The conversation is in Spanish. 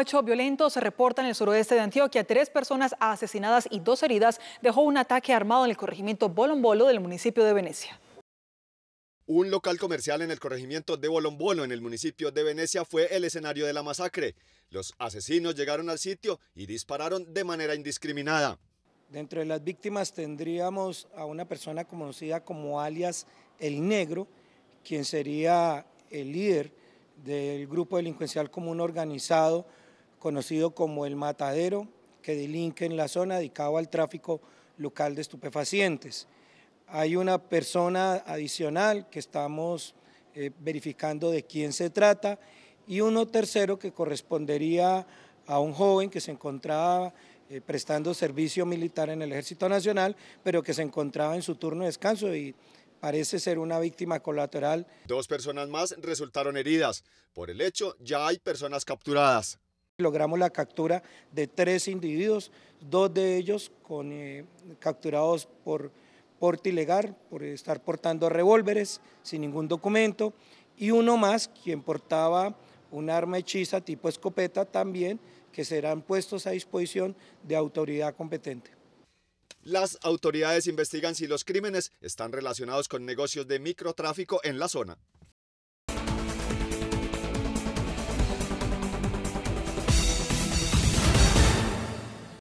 hecho violento se reporta en el suroeste de Antioquia, tres personas asesinadas y dos heridas dejó un ataque armado en el corregimiento Bolombolo del municipio de Venecia. Un local comercial en el corregimiento de Bolombolo, en el municipio de Venecia, fue el escenario de la masacre. Los asesinos llegaron al sitio y dispararon de manera indiscriminada. Dentro de las víctimas tendríamos a una persona conocida como alias El Negro, quien sería el líder del grupo delincuencial común organizado conocido como el matadero, que delinque en la zona dedicado al tráfico local de estupefacientes. Hay una persona adicional que estamos eh, verificando de quién se trata y uno tercero que correspondería a un joven que se encontraba eh, prestando servicio militar en el Ejército Nacional, pero que se encontraba en su turno de descanso y parece ser una víctima colateral. Dos personas más resultaron heridas. Por el hecho, ya hay personas capturadas. Logramos la captura de tres individuos, dos de ellos eh, capturados por porte ilegal, por estar portando revólveres sin ningún documento, y uno más quien portaba un arma hechiza tipo escopeta también, que serán puestos a disposición de autoridad competente. Las autoridades investigan si los crímenes están relacionados con negocios de microtráfico en la zona.